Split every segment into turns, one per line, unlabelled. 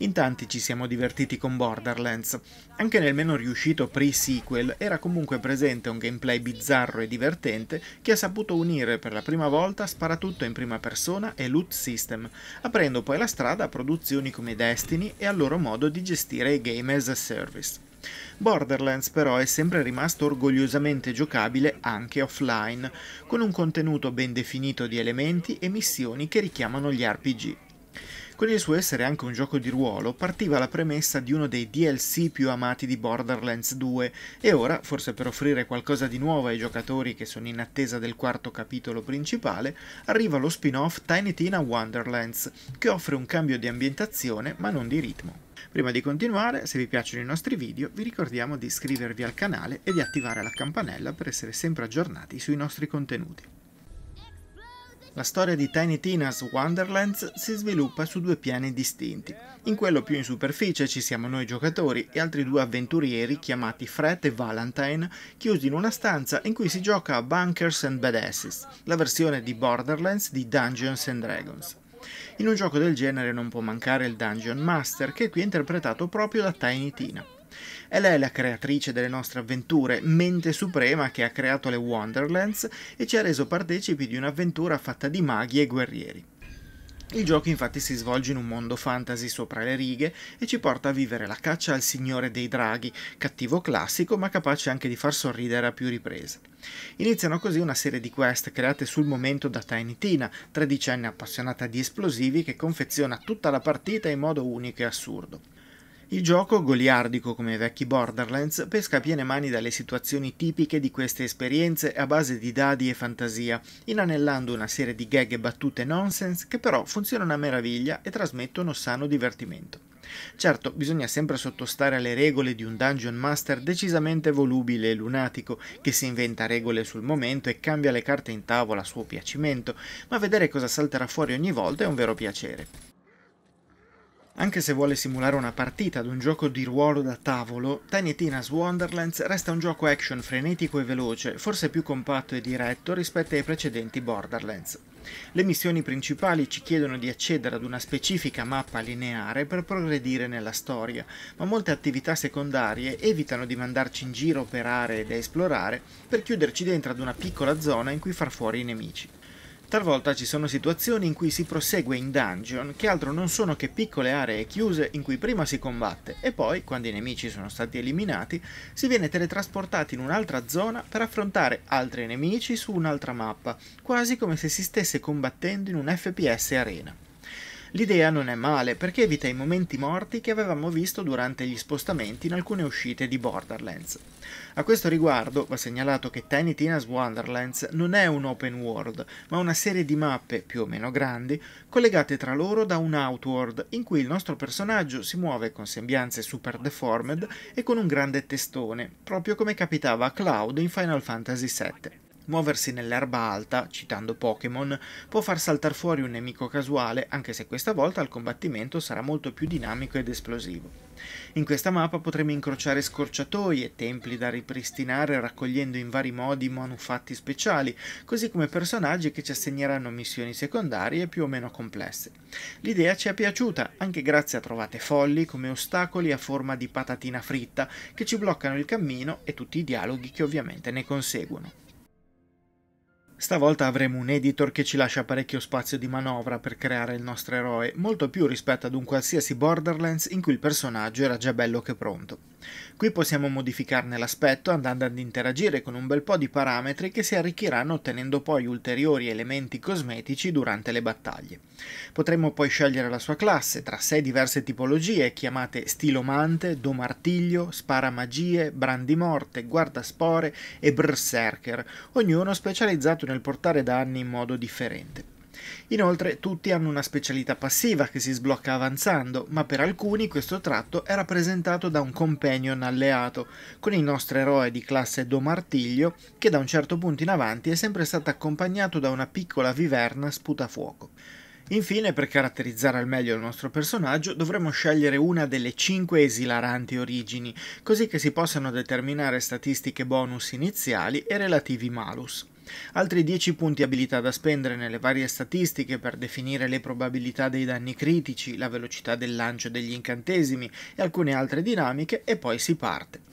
In tanti ci siamo divertiti con Borderlands. Anche nel meno riuscito pre-sequel era comunque presente un gameplay bizzarro e divertente che ha saputo unire per la prima volta sparatutto in prima persona e loot system, aprendo poi la strada a produzioni come Destiny e al loro modo di gestire i game as a service. Borderlands però è sempre rimasto orgogliosamente giocabile anche offline, con un contenuto ben definito di elementi e missioni che richiamano gli RPG. Con il suo essere anche un gioco di ruolo, partiva la premessa di uno dei DLC più amati di Borderlands 2 e ora, forse per offrire qualcosa di nuovo ai giocatori che sono in attesa del quarto capitolo principale, arriva lo spin-off Tiny Tina Wonderlands, che offre un cambio di ambientazione ma non di ritmo. Prima di continuare, se vi piacciono i nostri video, vi ricordiamo di iscrivervi al canale e di attivare la campanella per essere sempre aggiornati sui nostri contenuti. La storia di Tiny Tina's Wonderlands si sviluppa su due piani distinti. In quello più in superficie ci siamo noi giocatori e altri due avventurieri chiamati Fred e Valentine, chiusi in una stanza in cui si gioca a Bunkers and Badasses, la versione di Borderlands di Dungeons and Dragons. In un gioco del genere non può mancare il Dungeon Master, che è qui interpretato proprio da Tiny Tina. È lei la creatrice delle nostre avventure, mente suprema che ha creato le Wonderlands e ci ha reso partecipi di un'avventura fatta di maghi e guerrieri. Il gioco infatti si svolge in un mondo fantasy sopra le righe e ci porta a vivere la caccia al signore dei draghi, cattivo classico ma capace anche di far sorridere a più riprese. Iniziano così una serie di quest create sul momento da Tiny Tina, tredicenne appassionata di esplosivi che confeziona tutta la partita in modo unico e assurdo. Il gioco, goliardico come i vecchi Borderlands, pesca a piene mani dalle situazioni tipiche di queste esperienze a base di dadi e fantasia, inanellando una serie di gag e battute nonsense che però funzionano a meraviglia e trasmettono sano divertimento. Certo, bisogna sempre sottostare alle regole di un dungeon master decisamente volubile e lunatico, che si inventa regole sul momento e cambia le carte in tavola a suo piacimento, ma vedere cosa salterà fuori ogni volta è un vero piacere. Anche se vuole simulare una partita ad un gioco di ruolo da tavolo, Tiny Tina's Wonderlands resta un gioco action frenetico e veloce, forse più compatto e diretto rispetto ai precedenti Borderlands. Le missioni principali ci chiedono di accedere ad una specifica mappa lineare per progredire nella storia, ma molte attività secondarie evitano di mandarci in giro per aree da esplorare per chiuderci dentro ad una piccola zona in cui far fuori i nemici. Talvolta ci sono situazioni in cui si prosegue in dungeon che altro non sono che piccole aree chiuse in cui prima si combatte e poi, quando i nemici sono stati eliminati, si viene teletrasportati in un'altra zona per affrontare altri nemici su un'altra mappa, quasi come se si stesse combattendo in un FPS arena. L'idea non è male perché evita i momenti morti che avevamo visto durante gli spostamenti in alcune uscite di Borderlands. A questo riguardo va segnalato che Tiny Tina's Wonderlands non è un open world, ma una serie di mappe, più o meno grandi, collegate tra loro da un outworld in cui il nostro personaggio si muove con sembianze super deformed e con un grande testone, proprio come capitava a Cloud in Final Fantasy VII. Muoversi nell'erba alta, citando Pokémon, può far saltare fuori un nemico casuale, anche se questa volta il combattimento sarà molto più dinamico ed esplosivo. In questa mappa potremo incrociare scorciatoie, templi da ripristinare raccogliendo in vari modi manufatti speciali, così come personaggi che ci assegneranno missioni secondarie più o meno complesse. L'idea ci è piaciuta, anche grazie a trovate folli come ostacoli a forma di patatina fritta che ci bloccano il cammino e tutti i dialoghi che ovviamente ne conseguono. Stavolta avremo un editor che ci lascia parecchio spazio di manovra per creare il nostro eroe, molto più rispetto ad un qualsiasi Borderlands in cui il personaggio era già bello che pronto. Qui possiamo modificarne l'aspetto andando ad interagire con un bel po' di parametri che si arricchiranno ottenendo poi ulteriori elementi cosmetici durante le battaglie. Potremmo poi scegliere la sua classe tra sei diverse tipologie chiamate stilomante, domartiglio, sparamagie, brandimorte, guardaspore e Berserker, ognuno specializzato nel portare danni in modo differente. Inoltre tutti hanno una specialità passiva che si sblocca avanzando, ma per alcuni questo tratto è rappresentato da un companion alleato, con il nostro eroe di classe Domartiglio che da un certo punto in avanti è sempre stato accompagnato da una piccola viverna sputafuoco. Infine, per caratterizzare al meglio il nostro personaggio, dovremo scegliere una delle 5 esilaranti origini, così che si possano determinare statistiche bonus iniziali e relativi malus. Altri 10 punti abilità da spendere nelle varie statistiche per definire le probabilità dei danni critici, la velocità del lancio degli incantesimi e alcune altre dinamiche e poi si parte.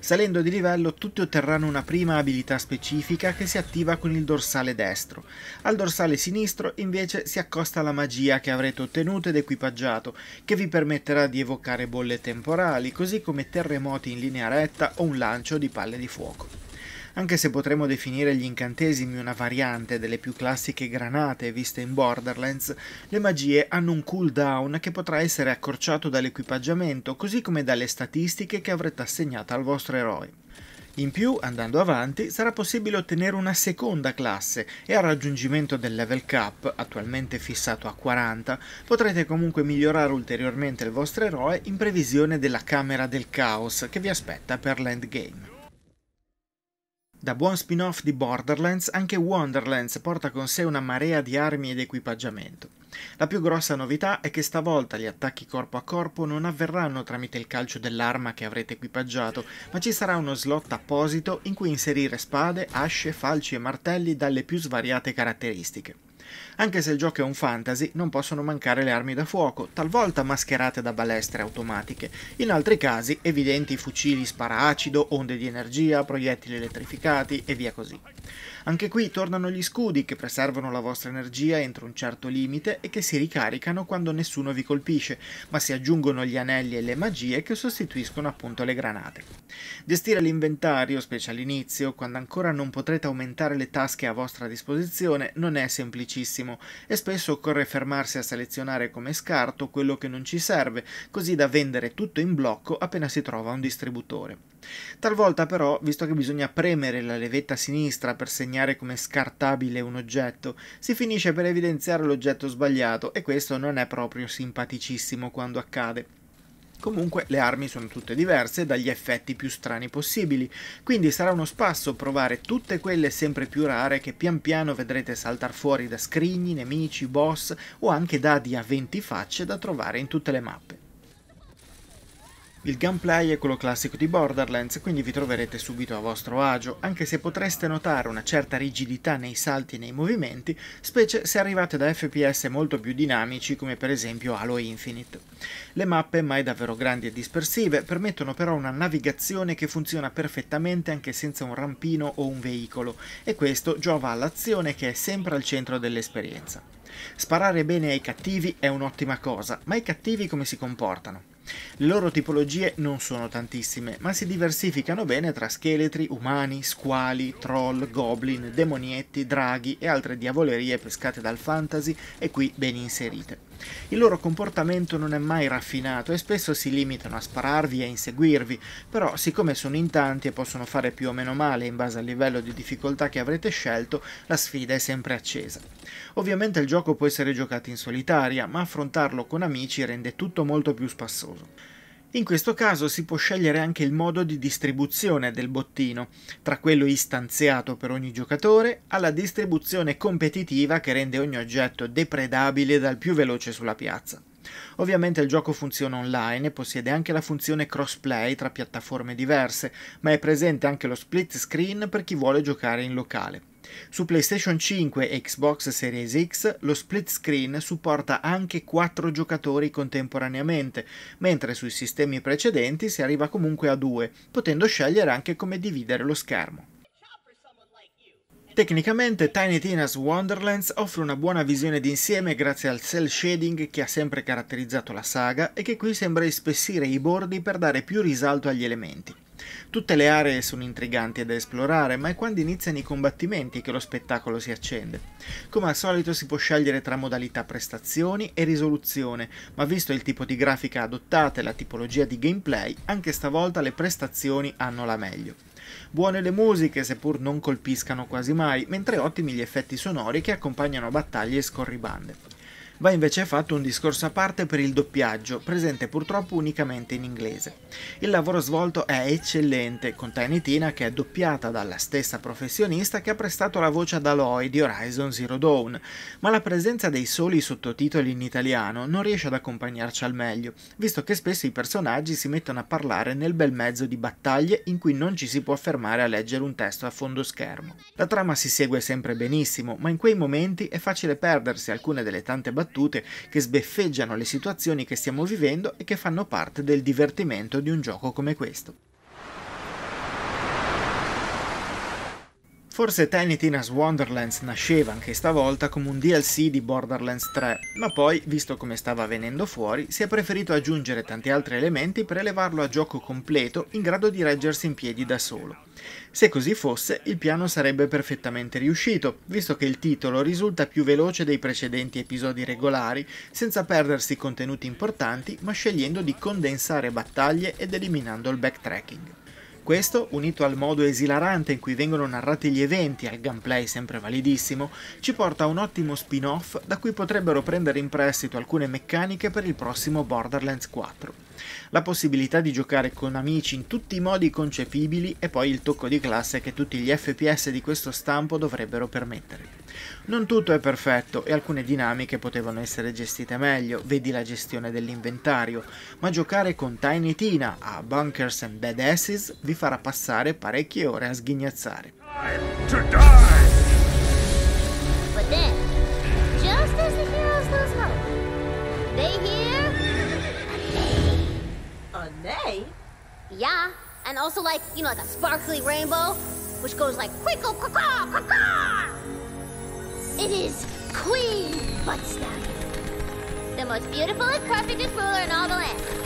Salendo di livello tutti otterranno una prima abilità specifica che si attiva con il dorsale destro. Al dorsale sinistro invece si accosta la magia che avrete ottenuto ed equipaggiato, che vi permetterà di evocare bolle temporali, così come terremoti in linea retta o un lancio di palle di fuoco. Anche se potremmo definire gli incantesimi una variante delle più classiche granate viste in Borderlands, le magie hanno un cooldown che potrà essere accorciato dall'equipaggiamento così come dalle statistiche che avrete assegnate al vostro eroe. In più, andando avanti, sarà possibile ottenere una seconda classe e al raggiungimento del level cap, attualmente fissato a 40, potrete comunque migliorare ulteriormente il vostro eroe in previsione della Camera del Caos che vi aspetta per l'endgame. Da buon spin-off di Borderlands, anche Wonderlands porta con sé una marea di armi ed equipaggiamento. La più grossa novità è che stavolta gli attacchi corpo a corpo non avverranno tramite il calcio dell'arma che avrete equipaggiato, ma ci sarà uno slot apposito in cui inserire spade, asce, falci e martelli dalle più svariate caratteristiche. Anche se il gioco è un fantasy, non possono mancare le armi da fuoco, talvolta mascherate da balestre automatiche, in altri casi evidenti fucili sparacido, onde di energia, proiettili elettrificati e via così. Anche qui tornano gli scudi che preservano la vostra energia entro un certo limite e che si ricaricano quando nessuno vi colpisce, ma si aggiungono gli anelli e le magie che sostituiscono appunto le granate. Gestire l'inventario, specie all'inizio, quando ancora non potrete aumentare le tasche a vostra disposizione, non è semplicissimo e spesso occorre fermarsi a selezionare come scarto quello che non ci serve, così da vendere tutto in blocco appena si trova un distributore. Talvolta però, visto che bisogna premere la levetta sinistra per segnare come scartabile un oggetto, si finisce per evidenziare l'oggetto sbagliato e questo non è proprio simpaticissimo quando accade. Comunque le armi sono tutte diverse dagli effetti più strani possibili, quindi sarà uno spasso provare tutte quelle sempre più rare che pian piano vedrete saltar fuori da scrigni, nemici, boss o anche dadi a 20 facce da trovare in tutte le mappe. Il gameplay è quello classico di Borderlands, quindi vi troverete subito a vostro agio, anche se potreste notare una certa rigidità nei salti e nei movimenti, specie se arrivate da FPS molto più dinamici come per esempio Halo Infinite. Le mappe, mai davvero grandi e dispersive, permettono però una navigazione che funziona perfettamente anche senza un rampino o un veicolo, e questo giova all'azione che è sempre al centro dell'esperienza. Sparare bene ai cattivi è un'ottima cosa, ma i cattivi come si comportano? Le loro tipologie non sono tantissime, ma si diversificano bene tra scheletri, umani, squali, troll, goblin, demonietti, draghi e altre diavolerie pescate dal fantasy e qui ben inserite. Il loro comportamento non è mai raffinato e spesso si limitano a spararvi e a inseguirvi, però siccome sono in tanti e possono fare più o meno male in base al livello di difficoltà che avrete scelto, la sfida è sempre accesa. Ovviamente il gioco può essere giocato in solitaria, ma affrontarlo con amici rende tutto molto più spassoso. In questo caso si può scegliere anche il modo di distribuzione del bottino, tra quello istanziato per ogni giocatore alla distribuzione competitiva che rende ogni oggetto depredabile dal più veloce sulla piazza. Ovviamente il gioco funziona online e possiede anche la funzione crossplay tra piattaforme diverse, ma è presente anche lo split screen per chi vuole giocare in locale. Su PlayStation 5 e Xbox Series X lo split screen supporta anche 4 giocatori contemporaneamente, mentre sui sistemi precedenti si arriva comunque a 2, potendo scegliere anche come dividere lo schermo. Tecnicamente Tiny Tina's Wonderlands offre una buona visione d'insieme grazie al cell shading che ha sempre caratterizzato la saga e che qui sembra ispessire i bordi per dare più risalto agli elementi. Tutte le aree sono intriganti da esplorare, ma è quando iniziano i combattimenti che lo spettacolo si accende. Come al solito si può scegliere tra modalità prestazioni e risoluzione, ma visto il tipo di grafica adottata e la tipologia di gameplay, anche stavolta le prestazioni hanno la meglio. Buone le musiche, seppur non colpiscano quasi mai, mentre ottimi gli effetti sonori che accompagnano battaglie e scorribande. Va invece fatto un discorso a parte per il doppiaggio, presente purtroppo unicamente in inglese. Il lavoro svolto è eccellente, con Tiny Tina che è doppiata dalla stessa professionista che ha prestato la voce ad Aloy di Horizon Zero Dawn, ma la presenza dei soli sottotitoli in italiano non riesce ad accompagnarci al meglio, visto che spesso i personaggi si mettono a parlare nel bel mezzo di battaglie in cui non ci si può fermare a leggere un testo a fondo schermo. La trama si segue sempre benissimo, ma in quei momenti è facile perdersi alcune delle tante battaglie battute che sbeffeggiano le situazioni che stiamo vivendo e che fanno parte del divertimento di un gioco come questo. Forse Tenet as Wonderlands nasceva anche stavolta come un DLC di Borderlands 3, ma poi, visto come stava venendo fuori, si è preferito aggiungere tanti altri elementi per elevarlo a gioco completo in grado di reggersi in piedi da solo. Se così fosse, il piano sarebbe perfettamente riuscito, visto che il titolo risulta più veloce dei precedenti episodi regolari, senza perdersi contenuti importanti, ma scegliendo di condensare battaglie ed eliminando il backtracking. Questo, unito al modo esilarante in cui vengono narrati gli eventi e al gameplay sempre validissimo, ci porta a un ottimo spin-off da cui potrebbero prendere in prestito alcune meccaniche per il prossimo Borderlands 4 la possibilità di giocare con amici in tutti i modi concepibili e poi il tocco di classe che tutti gli FPS di questo stampo dovrebbero permettere. Non tutto è perfetto e alcune dinamiche potevano essere gestite meglio, vedi la gestione dell'inventario, ma giocare con Tiny Tina a Bunkers and Badasses vi farà passare parecchie ore a sghignazzare. Time to die! yeah. And also like, you know, like a sparkly rainbow, which goes like crinkle caw caw It is Queen Buttstep, the most beautiful and perfectest ruler in all the land.